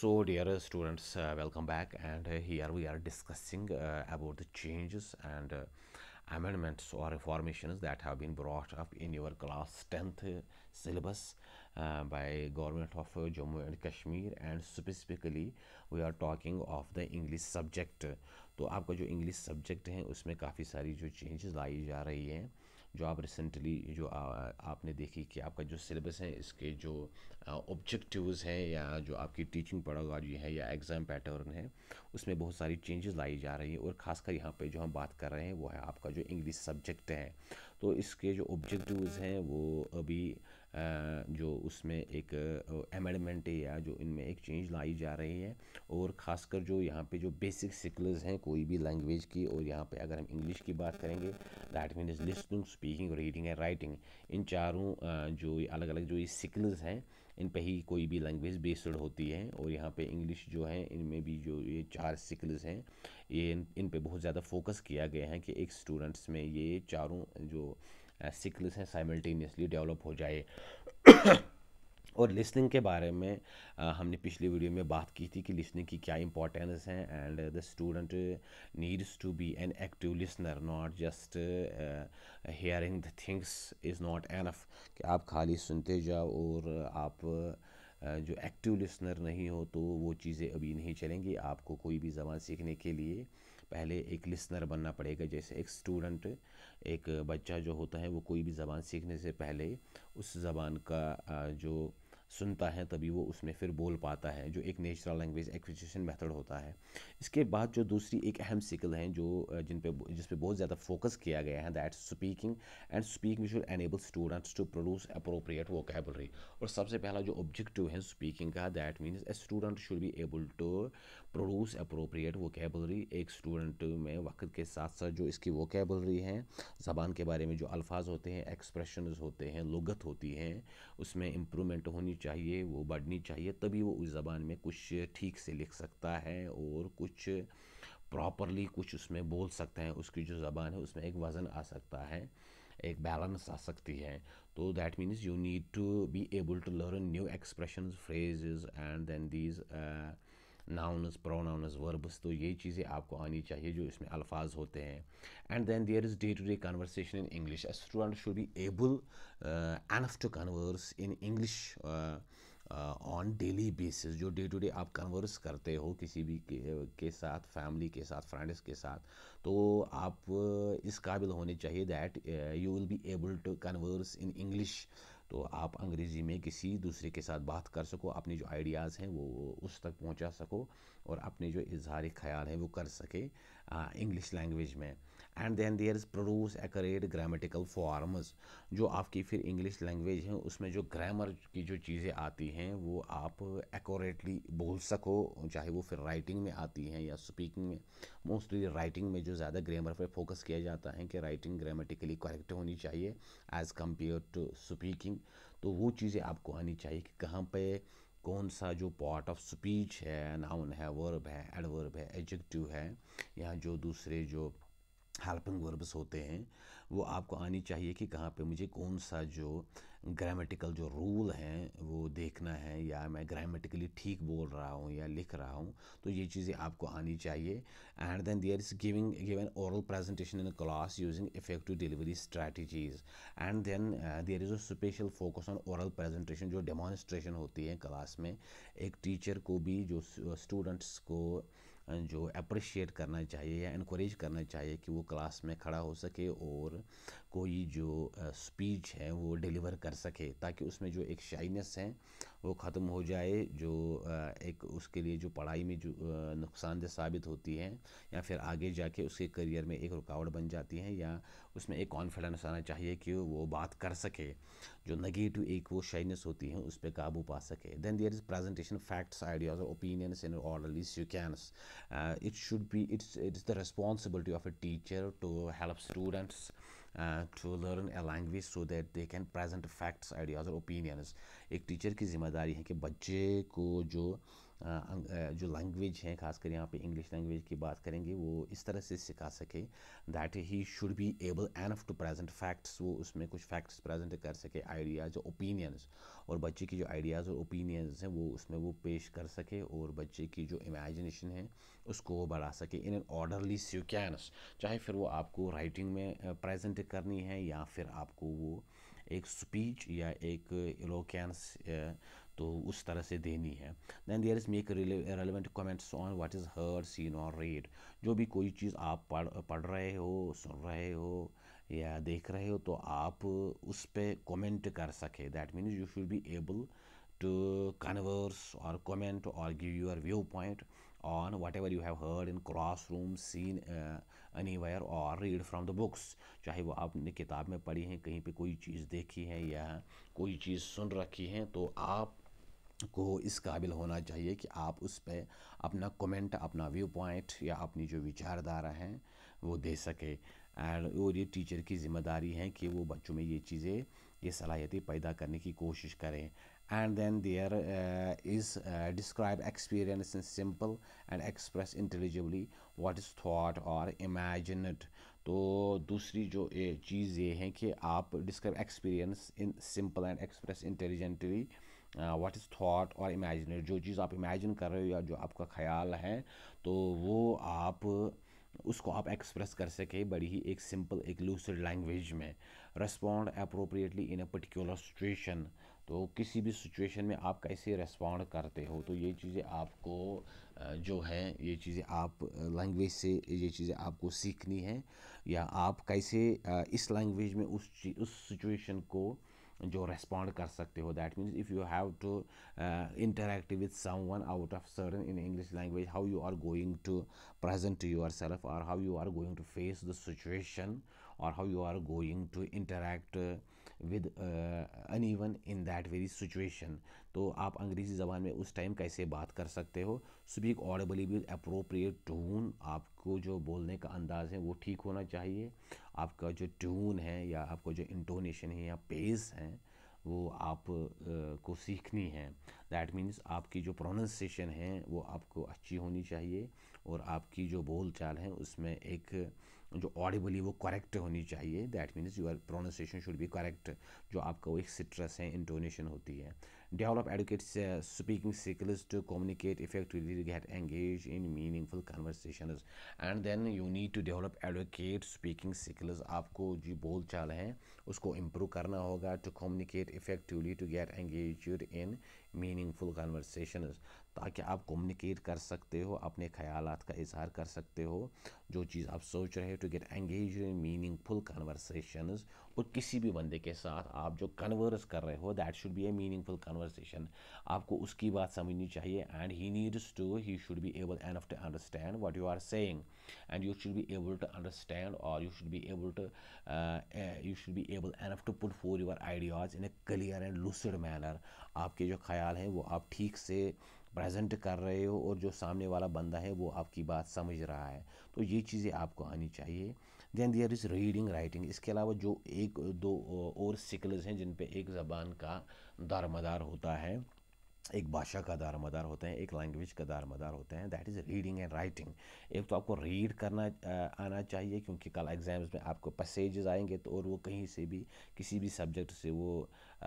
so dear uh, students uh, welcome back and uh, here we are discussing uh, about the changes and uh, amendments or reformations that have been brought up in your class 10th syllabus uh, by government of uh, jammu and kashmir and specifically we are talking of the english subject to aapka jo english subject hai usme kafi sari jo changes lie ja rahi hai जो आप recently जो आ, आपने देखी कि आपका जो syllabus है इसके जो ऑब्जेक्टिव्स हैं या जो आपकी टीचिंग पड़ावाजी है या एग्ज़ाम पैटर्न है उसमें बहुत सारी चेंजेस लाई जा रही है और ख़ासकर यहाँ पे जो हम बात कर रहे हैं वो है आपका जो इंग्लिश सब्जेक्ट है तो इसके जो ऑब्जेक्टिव्स हैं वो अभी जो उसमें एक एमेंडमेंट या जो इनमें एक चेंज लाई जा रही है और ख़ासकर जो यहाँ पे जो बेसिक सिकल्स हैं कोई भी लैंग्वेज की और यहाँ पे अगर हम इंग्लिश की बात करेंगे that is listening speaking reading and writing इन चारों जो अलग अलग जो ये सिकल्स हैं इन पे ही कोई भी लैंग्वेज बेस्ड होती है और यहाँ पे इंग्लिश जो है इनमें भी जो ये चार सिकल्स हैं ये इन, पर पे बहुत ज़्यादा फोकस किया गया है कि एक स्टूडेंट्स में ये चारों जो सिकल से साइमल्टेनियसली डेवलप हो जाए और लिसनिंग के बारे में आ, हमने पिछली वीडियो में बात की थी कि लिसनिंग की क्या इंपॉर्टेंस है and the student needs to be an active listener not just hearing the things is not enough कि आप खाली सुनते जाओ और आप जो एक्टिव लिसनर नहीं हो तो वो चीज़ें अभी नहीं चलेंगी आपको कोई भी ज़बान सीखने के लिए पहले एक लिसनर बनना पड़ेगा जैसे एक स्टूडेंट एक बच्चा जो होता है वो कोई भी ज़बान सीखने से पहले उस ज़बान का जो सुनता है तभी वो उसमें फिर बोल पाता है जो एक नेचुरल लैंग्वेज एक्विजिशन मेथड होता है इसके बाद जो दूसरी एक अहम सिकल है जो जिन पे जिस पे बहुत ज़्यादा फोकस किया गया है that speaking and speaking should enable students to produce appropriate vocabulary और सबसे पहला जो ऑब्जेक्टिव है स्पीकिंग का that means a student should भी able to produce appropriate vocabulary एक स्टूडेंट में वक्त के साथ साथ जो इसकी वोकेबलरी है ज़बान के बारे में जो अल्फाज होते हैं एक्सप्रेशन होते हैं लगत होती हैं उसमें इम्प्रूवमेंट होनी चाहिए वो बढ़नी चाहिए तभी वो उस ज़बान में कुछ ठीक से लिख सकता है और कुछ प्रॉपरली कुछ उसमें बोल सकते हैं उसकी जो ज़बान है उसमें एक वज़न आ सकता है एक बैलेंस आ सकती है तो that means you need to be able to learn new expression phrases and then these nouns pronouns verbs तो ये चीज़ें आपको आनी चाहिए जो इसमें अल्फाज होते हैं and then there is day to day conversation in English student should be able enough to converse in English on daily basis जो डे टू डे आप कन्वर्स करते हो किसी भी के, के साथ फैमिली के साथ फ्रेंड्स के साथ तो आप uh, इस काबिल होने चाहिए that you will be able to converse in English तो आप अंग्रेज़ी में किसी दूसरे के साथ बात कर सको अपने जो आइडियाज़ हैं वो उस तक पहुंचा सको और अपने जो इजहार ख्याल हैं वो कर सके इंग्लिश लैंग्वेज में and then there is produce accurate grammatical forms जो आपकी फिर इंग्लिश लैंग्वेज है उसमें जो ग्रामर की जो चीज़ें आती हैं वो आप एकोरेटली बोल सको चाहे वो फिर राइटिंग में आती हैं या स्पीकिंग में मोस्टली राइटिंग में जो ज़्यादा ग्रामर पर फोकस किया जाता है कि राइटिंग ग्रामेटिकली करेक्ट होनी चाहिए एज़ कम्पेयर टू स्पीकिंग तो वो चीज़ें आपको आनी चाहिए कि कहाँ पर कौन सा जो पार्ट ऑफ स्पीच है नाउन है वर्ब है एडवर्ब है एडजेक्टिव है या जो दूसरे जो हेल्पिंग वर्ब्स होते हैं वो आपको आनी चाहिए कि कहाँ पे मुझे कौन सा जो ग्रामेटिकल जो रूल हैं वो देखना है या मैं ग्रामेटिकली ठीक बोल रहा हूँ या लिख रहा हूँ तो ये चीज़ें आपको आनी चाहिए and then there is giving given oral presentation in class using effective delivery strategies and then there is a special focus on oral presentation जो डेमोनस्ट्रेशन होती है क्लास में एक टीचर को भी जो स्टूडेंट्स को uh, जो अप्रिशिएट करना चाहिए या इनक्रेज करना चाहिए कि वो क्लास में खड़ा हो सके और कोई जो स्पीच है वो डिलीवर कर सके ताकि उसमें जो एक शाइनेस है वो ख़त्म हो जाए जो एक उसके लिए जो पढ़ाई में जो नुकसानदेह साबित होती है या फिर आगे जाके उसके करियर में एक रुकावट बन जाती है या उसमें एक कॉन्फिडेंस आना चाहिए कि वो बात कर सके जो नेगेटिव एक वो शाइनेस होती है उस पर काबू पा सके then there is presentation facts ideas और opinions in oral is you can it should be it's is the responsibility of a teacher to help students to learn a language so that they can present facts ideas और opinions एक teacher की जिम्मेदारी है कि बच्चे को जो अं, जो लैंग्वेज हैं खासकर यहाँ पे इंग्लिश लैंग्वेज की बात करेंगे वो इस तरह से सिखा सके that he should be able enough to present facts वो उसमें कुछ फैक्ट्स प्रेजेंट कर सके आइडियाज़ ओपिनियंस और बच्चे की जो आइडियाज़ और ओपिनियंस हैं वो उसमें वो पेश कर सके और बच्चे की जो इमेजिनेशन है उसको वो बढ़ा सके इन एन ऑर्डरली सिक्वेंस चाहे फिर वो आपको राइटिंग में प्रेजेंट करनी है या फिर आपको वो एक स्पीच या एक एलोकेंस तो उस तरह से देनी है then there is make relevant comments on what is heard seen और रीड जो भी कोई चीज़ आप पढ़ पढ़ रहे हो सुन रहे हो या देख रहे हो तो आप उस पर कॉमेंट कर सके that means you should be able to converse और कॉमेंट और give your viewpoint on whatever you have heard in classroom seen anywhere और रीड फ्राम द बुक्स चाहे वो आपने किताब में पढ़ी हैं कहीं पर कोई चीज़ देखी है या कोई चीज़ सुन रखी है तो आप को इस काबिल होना चाहिए कि आप उस पर अपना कमेंट अपना व्यू पॉइंट या अपनी जो विचारधारा हैं वो दे सके एंड और ये टीचर की जिम्मेदारी है कि वो बच्चों में ये चीज़ें ये सलाहियतें पैदा करने की कोशिश करें and then there is describe experience in simple and express intelligibly what is thought और इमेजिनड तो दूसरी जो चीज़ ये है कि आप describe experience in simple and express intelligently what is thought और इमेजिनरी जो चीज़ आप इमेजिन कर रहे हो या जो आपका ख्याल है तो वो आप उसको आप एक्सप्रेस कर सके बड़ी ही एक सिंपल एक लूसड लैंग्वेज में respond appropriately in a particular situation तो किसी भी सिचुएशन में आप कैसे रेस्पॉन्ड करते हो तो ये चीज़ें आपको जो है ये चीज़ें आप लैंग्वेज से ये चीज़ें आपको सीखनी है या आप कैसे इस लैंग्वेज में उस उस सिचुएशन को जो रेस्पॉन्ड कर सकते हो that means if you have to interact with someone out of certain in English language how you are going to present yourself और how you are going to face the situation और how you are going to interact with uh, anyone in that very situation तो आप अंग्रेज़ी ज़बान में उस time कैसे बात कर सकते हो speak audibly with appropriate tone आपको जो बोलने का अंदाज़ है वो ठीक होना चाहिए आपका जो टून है या आपका जो इंटोनेशन है या पेस है वो आप uh, को सीखनी है दैट मीन्स आपकी जो प्रोनाउंसिएशन है वो आपको अच्छी होनी चाहिए और आपकी जो बोल चाल है उसमें एक जो ऑडिबली वो करेक्ट होनी चाहिए that means your pronunciation should be correct जो आपका वो एक सिट्रस है इंटोनेशन होती है Develop adequate uh, speaking skills to communicate effectively, to get engaged in meaningful conversations. And then you need to develop adequate speaking skills. aapko जो bol chal hai usko improve karna hoga to communicate effectively, to get engaged in meaningful conversations. ताकि आप communicate कर सकते हो अपने ख्याल का इजहार कर सकते हो जो चीज़ आप सोच रहे हो to get engage in meaningful conversation और किसी भी बंदे के साथ आप जो कन्वर्स कर रहे हो that should be a meaningful conversation आपको उसकी बात समझनी चाहिए and he needs to he should be able enough to understand what you are saying and you should be able to understand और you should be able to you should be able enough to put forth your ideas in a clear and lucid manner आपके जो ख्याल हैं वो आप ठीक से present कर रहे हो और जो सामने वाला बंदा है वो आपकी बात समझ रहा है तो ये चीज़ें आपको आनी चाहिए then there is reading writing इसके अलावा जो एक दो और स्किल्स हैं जिन पे एक ज़बान का दारमदार होता है एक भाषा का दारमदार होते हैं एक लैंग्वेज का दारमदार होते हैं that is reading and writing एक तो आपको रीड करना आना चाहिए क्योंकि कल एग्ज़ाम्स में आपको पैसेजेस आएंगे तो और वो कहीं से भी किसी भी सब्जेक्ट से वो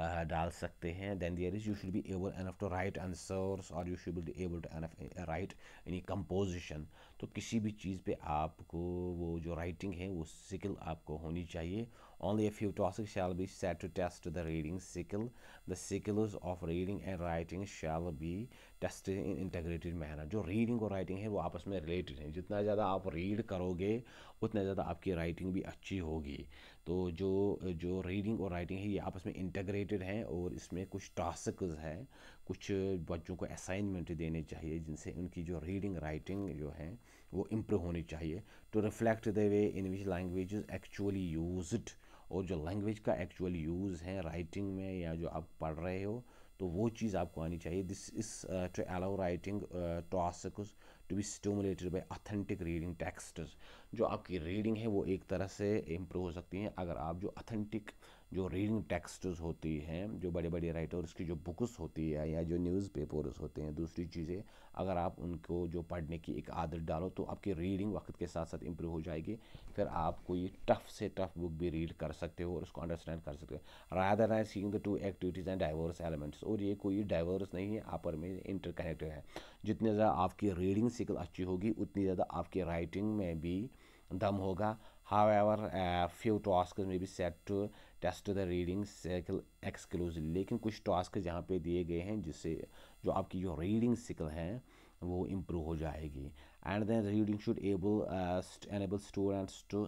uh, डाल सकते हैं then there is you should be able enough to write answers और you should be able to enough write यानी कंपोजिशन तो किसी भी चीज़ पे आपको वो जो राइटिंग है वो स्किल आपको होनी चाहिए only if you tasks shall be set to test the reading skill the skills of reading and writing shall be test in integrated manner जो रीडिंग और राइटिंग है वो आपस में रिलेटेड हैं जितना ज़्यादा आप रीड करोगे उतना ज़्यादा आपकी राइटिंग भी अच्छी होगी तो जो जो रीडिंग और राइटिंग है ये आपस में इंटग्रेटेड हैं और इसमें कुछ टास्क हैं कुछ बच्चों को असाइनमेंट देने चाहिए जिनसे उनकी जो रीडिंग राइटिंग जो है वो इम्प्रूव होनी चाहिए to reflect the way in which language actually use और जो लैंग्वेज का एक्चुअल यूज़ है राइटिंग में या जो आप पढ़ रहे हो तो वो चीज़ आपको आनी चाहिए this is to allow writing task to be stimulated by authentic reading text जो आपकी रीडिंग है वो एक तरह से इम्प्रूव हो सकती है अगर आप जो अथेंटिक जो रीडिंग टेक्स्ट होती हैं जो बड़े बड़े राइटर्स की जो बुक्स होती है या जो न्यूज़पेपर्स होते हैं दूसरी चीज़ें अगर आप उनको जो पढ़ने की एक आदत डालो तो आपकी रीडिंग वक्त के साथ साथ इम्प्रूव हो जाएगी फिर आप कोई टफ़ से टफ़ बुक भी रीड कर सकते हो और उसको अंडरस्टैंड कर सकते हो राधा राय सींग the two activities and diverse elements और ये कोई डाइवर्स नहीं है अपर में इंटरकनेक्टेड है जितनी ज़्यादा आपकी रीडिंग स्किल अच्छी होगी उतनी ज़्यादा आपकी राइटिंग में भी दम होगा हाउ एवर फ्यू टॉस्क में भी set to test the reading skill exclusive लेकिन कुछ टास्क यहाँ पे दिए गए हैं जिससे जो आपकी जो रीडिंग स्किल है वो इम्प्रूव हो जाएगी and then reading should able enable students to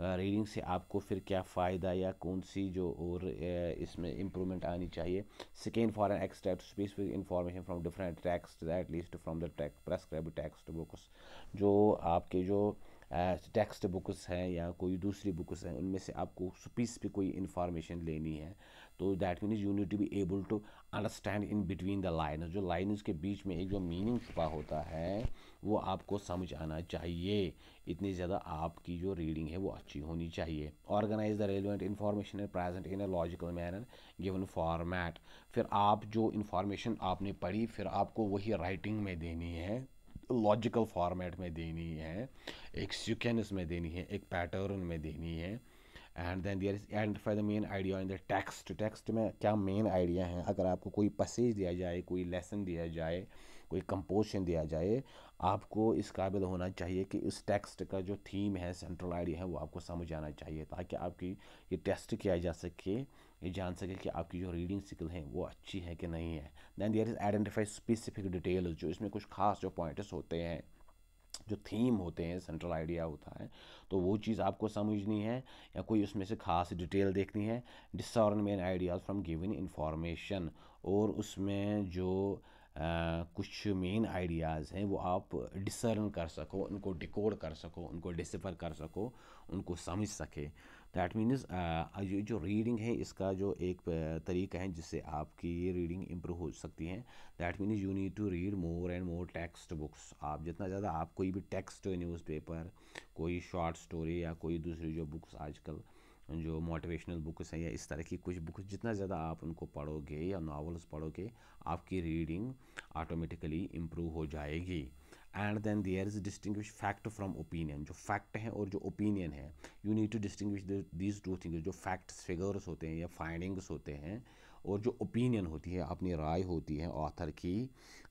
reading से आपको फिर क्या फ़ायदा या कौन सी जो और uh, इसमें इम्प्रूवमेंट आनी चाहिए second for an extract specific information from different texts at least least from the text prescribe text books जो आपके जो uh, टेक्स्ट बुक्स हैं या कोई दूसरी बुक्स हैं उनमें से आपको पीस पे कोई इन्फॉर्मेशन लेनी है तो that mean you need to be able to understand in between the line जो लाइन के बीच में एक जो मीनिंग छुपा होता है वो आपको समझ आना चाहिए इतनी ज़्यादा आपकी जो रीडिंग है वो अच्छी होनी चाहिए organise the relevant information present in a logical manner given format फिर आप जो इन्फॉर्मेशन आपने पढ़ी फिर आपको वही राइटिंग में देनी है लॉजिकल फॉर्मेट में देनी है एक सिक्वेंस में देनी है एक पैटर्न में देनी है and then there is identify the main idea in the text text में क्या मेन आइडिया है अगर आपको कोई पैसेज दिया जाए कोई लेसन दिया जाए कोई कंपोजिशन दिया जाए आपको इस काबिल होना चाहिए कि इस टेक्स्ट का जो थीम है सेंट्रल आइडिया है वो आपको समझ आना चाहिए ताकि आपकी ये टेस्ट किया जा सके ये जान सके कि आपकी जो रीडिंग स्किल है वो अच्छी है कि नहीं है then there is identify specific detail जो इसमें कुछ खास जो पॉइंट्स होते हैं जो थीम होते हैं सेंट्रल आइडिया होता है तो वो चीज़ आपको समझनी है या कोई उसमें से खास डिटेल देखनी है main ideas from given information और उसमें जो आ, कुछ मेन आइडियाज़ हैं वो आप डिसर्न कर सको उनको डिकोड कर सको उनको डिसिफर कर सको उनको समझ सके दैट मीन्स uh, ये जो रीडिंग है इसका जो एक तरीका है जिससे आपकी रीडिंग इम्प्रूव हो सकती है that means you need to read more and more text books आप जितना ज़्यादा आप कोई भी टेक्स्ट न्यूज़पेपर कोई शॉर्ट स्टोरी या कोई दूसरी जो बुक्स आजकल जो मोटिवेशनल बुक्स हैं या इस तरह की कुछ बुक्स जितना ज़्यादा आप उनको पढ़ोगे या नावल्स पढ़ोगे आपकी रीडिंग ऑटोमेटिकली इम्प्रूव हो जाएगी and then there is distinguish fact from opinion जो फैक्ट है और जो ओपिनियन है you need to distinguish these two things जो फैक्ट्स फिगर्स होते हैं या फाइंडिंग्स होते हैं और जो ओपिनियन होती है अपनी राय होती है ऑथर की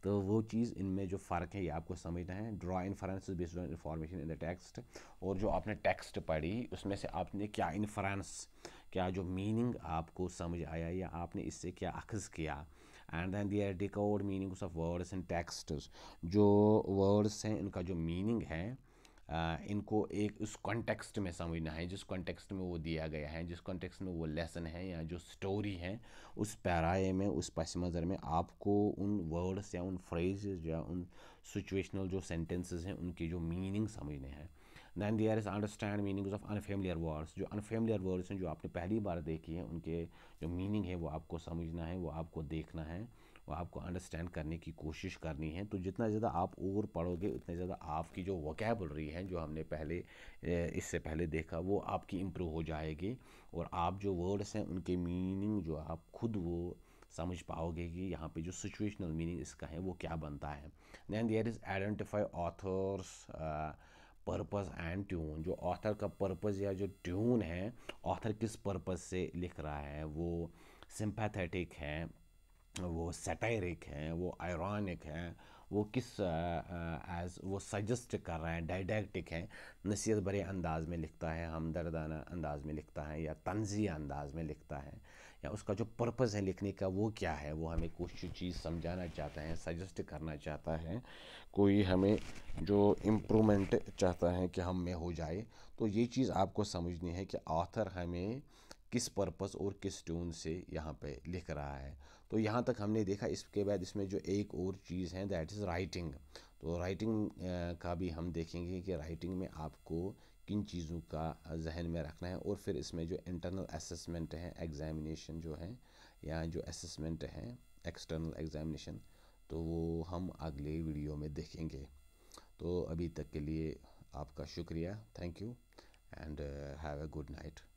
तो वो चीज़ इनमें जो फ़र्क है ये आपको समझना है draw inference based on information in the text और जो आपने टेक्स्ट पढ़ी उसमें से आपने क्या इन्फ्रेंस क्या जो मीनिंग आपको समझ आया या आपने इससे क्या अखज़ किया and then they are decode meanings of words and text जो वर्ड्स हैं इनका जो मीनिंग है Uh, इनको एक उस कॉन्टेक्स्ट में समझना है जिस कॉन्टेक्स्ट में वो दिया गया है जिस कॉन्टेक्स्ट में वो लेसन है या जो स्टोरी है उस पैराए में उस पस मंज़र में आपको उन वर्ड्स या उन फ्रेजेज या उन सिचुएशनल जो सेंटेंसेस हैं उनकी जो मीनिंग समझने हैं then there is understand meaning of unfamiliar words जो अनफेमिलियर वर्ड्स हैं जो आपने पहली बार देखी है उनके जो मीनिंग है वो आपको समझना है वो आपको देखना है वो आपको अंडरस्टैंड करने की कोशिश करनी है तो जितना ज़्यादा आप और पढ़ोगे उतना ज़्यादा आपकी जो वोकेबलरी है जो हमने पहले इससे पहले देखा वो आपकी इम्प्रूव हो जाएगी और आप जो वर्ड्स हैं उनके मीनिंग जो आप खुद वो समझ पाओगे कि यहाँ पे जो सिचुएशनल मीनिंग इसका है वो क्या बनता है then there is identify author's purpose and tone जो ऑथर का पर्पस या जो ट्यून है ऑथर किस पर्पस से लिख रहा है वो सिंपैथेटिक है वो सेटायरिक हैं वो आयरॉनिक हैं वो किस एज वो सजेस्ट कर रहे हैं डायडैक्टिक हैं नसीहत भरे अंदाज में लिखता है हमदर्दाना अंदाज में लिखता है या तंजी अंदाज में लिखता है या उसका जो पर्पज़ है लिखने का वो क्या है वो हमें कुछ चीज़ समझाना चाहता है सजेस्ट करना चाहता है कोई हमें जो इम्प्रूवमेंट चाहता है कि हम में हो जाए तो ये चीज़ आपको समझनी है कि ऑथर हमें किस पर्पस और किस टून से यहाँ पे लिख रहा है तो यहाँ तक हमने देखा इसके बाद इसमें जो एक और चीज़ है दैट इज़ राइटिंग तो राइटिंग का भी हम देखेंगे कि राइटिंग में आपको किन चीज़ों का जहन में रखना है और फिर इसमें जो इंटरनल असेसमेंट है एग्ज़ामिनेशन जो है या जो असेसमेंट है एक्सटर्नल एग्ज़ामिनेशन तो वो हम अगले वीडियो में देखेंगे तो अभी तक के लिए आपका शुक्रिया thank you and have a good night